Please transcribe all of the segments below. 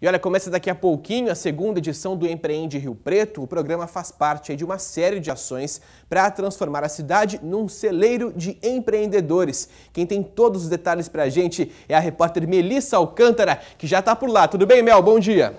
E olha, começa daqui a pouquinho a segunda edição do Empreende Rio Preto. O programa faz parte de uma série de ações para transformar a cidade num celeiro de empreendedores. Quem tem todos os detalhes para a gente é a repórter Melissa Alcântara, que já está por lá. Tudo bem, Mel? Bom dia!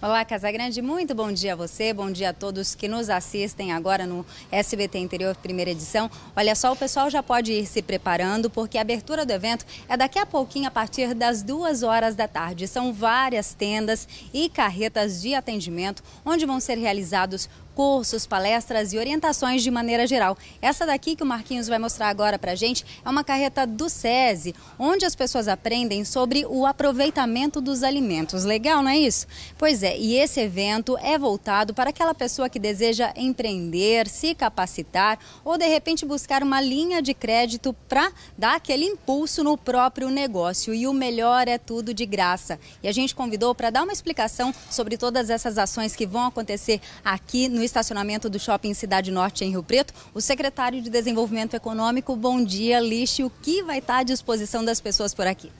Olá, Casagrande, muito bom dia a você, bom dia a todos que nos assistem agora no SBT Interior Primeira Edição. Olha só, o pessoal já pode ir se preparando, porque a abertura do evento é daqui a pouquinho, a partir das duas horas da tarde. São várias tendas e carretas de atendimento, onde vão ser realizados cursos, palestras e orientações de maneira geral. Essa daqui que o Marquinhos vai mostrar agora para a gente é uma carreta do SESI, onde as pessoas aprendem sobre o aproveitamento dos alimentos. Legal, não é isso? Pois é, e esse evento é voltado para aquela pessoa que deseja empreender, se capacitar ou de repente buscar uma linha de crédito para dar aquele impulso no próprio negócio. E o melhor é tudo de graça. E a gente convidou para dar uma explicação sobre todas essas ações que vão acontecer aqui no estacionamento do Shopping Cidade Norte em Rio Preto. O secretário de Desenvolvimento Econômico, bom dia, Lixe. O que vai estar à disposição das pessoas por aqui?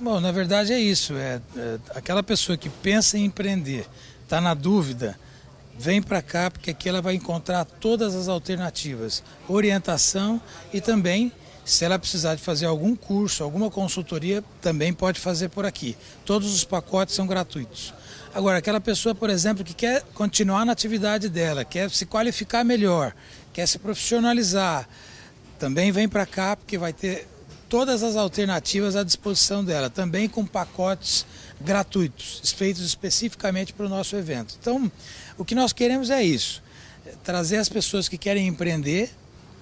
Bom, na verdade é isso. É, é aquela pessoa que pensa em empreender, está na dúvida, vem para cá porque aqui ela vai encontrar todas as alternativas, orientação e também se ela precisar de fazer algum curso, alguma consultoria, também pode fazer por aqui. Todos os pacotes são gratuitos. Agora, aquela pessoa, por exemplo, que quer continuar na atividade dela, quer se qualificar melhor, quer se profissionalizar, também vem para cá porque vai ter todas as alternativas à disposição dela, também com pacotes gratuitos, feitos especificamente para o nosso evento. Então, o que nós queremos é isso: trazer as pessoas que querem empreender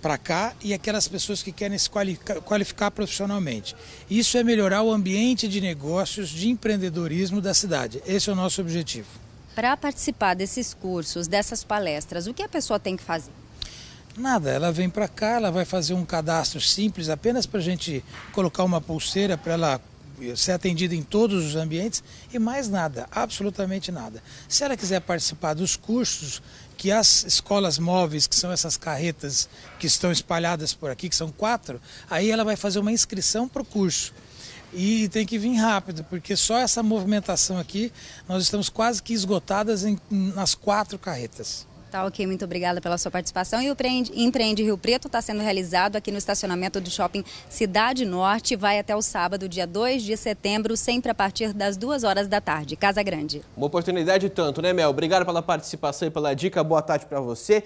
para cá e aquelas pessoas que querem se qualificar, profissionalmente. Isso é melhorar o ambiente de negócios, de empreendedorismo da cidade. Esse é o nosso objetivo. Para participar desses cursos, dessas palestras, o que a pessoa tem que fazer? Nada, ela vem para cá, ela vai fazer um cadastro simples apenas para a gente colocar uma pulseira para ela ser atendida em todos os ambientes e mais nada, absolutamente nada. Se ela quiser participar dos cursos que as escolas móveis, que são essas carretas que estão espalhadas por aqui, que são quatro, aí ela vai fazer uma inscrição para o curso. E tem que vir rápido, porque só essa movimentação aqui, nós estamos quase que esgotadas em, nas quatro carretas. Tá ok, muito obrigada pela sua participação. E o Empreende Rio Preto está sendo realizado aqui no estacionamento do shopping Cidade Norte. Vai até o sábado, dia 2 de setembro, sempre a partir das 2 horas da tarde. Casa Grande. Uma oportunidade tanto, né, Mel? Obrigado pela participação e pela dica. Boa tarde para você.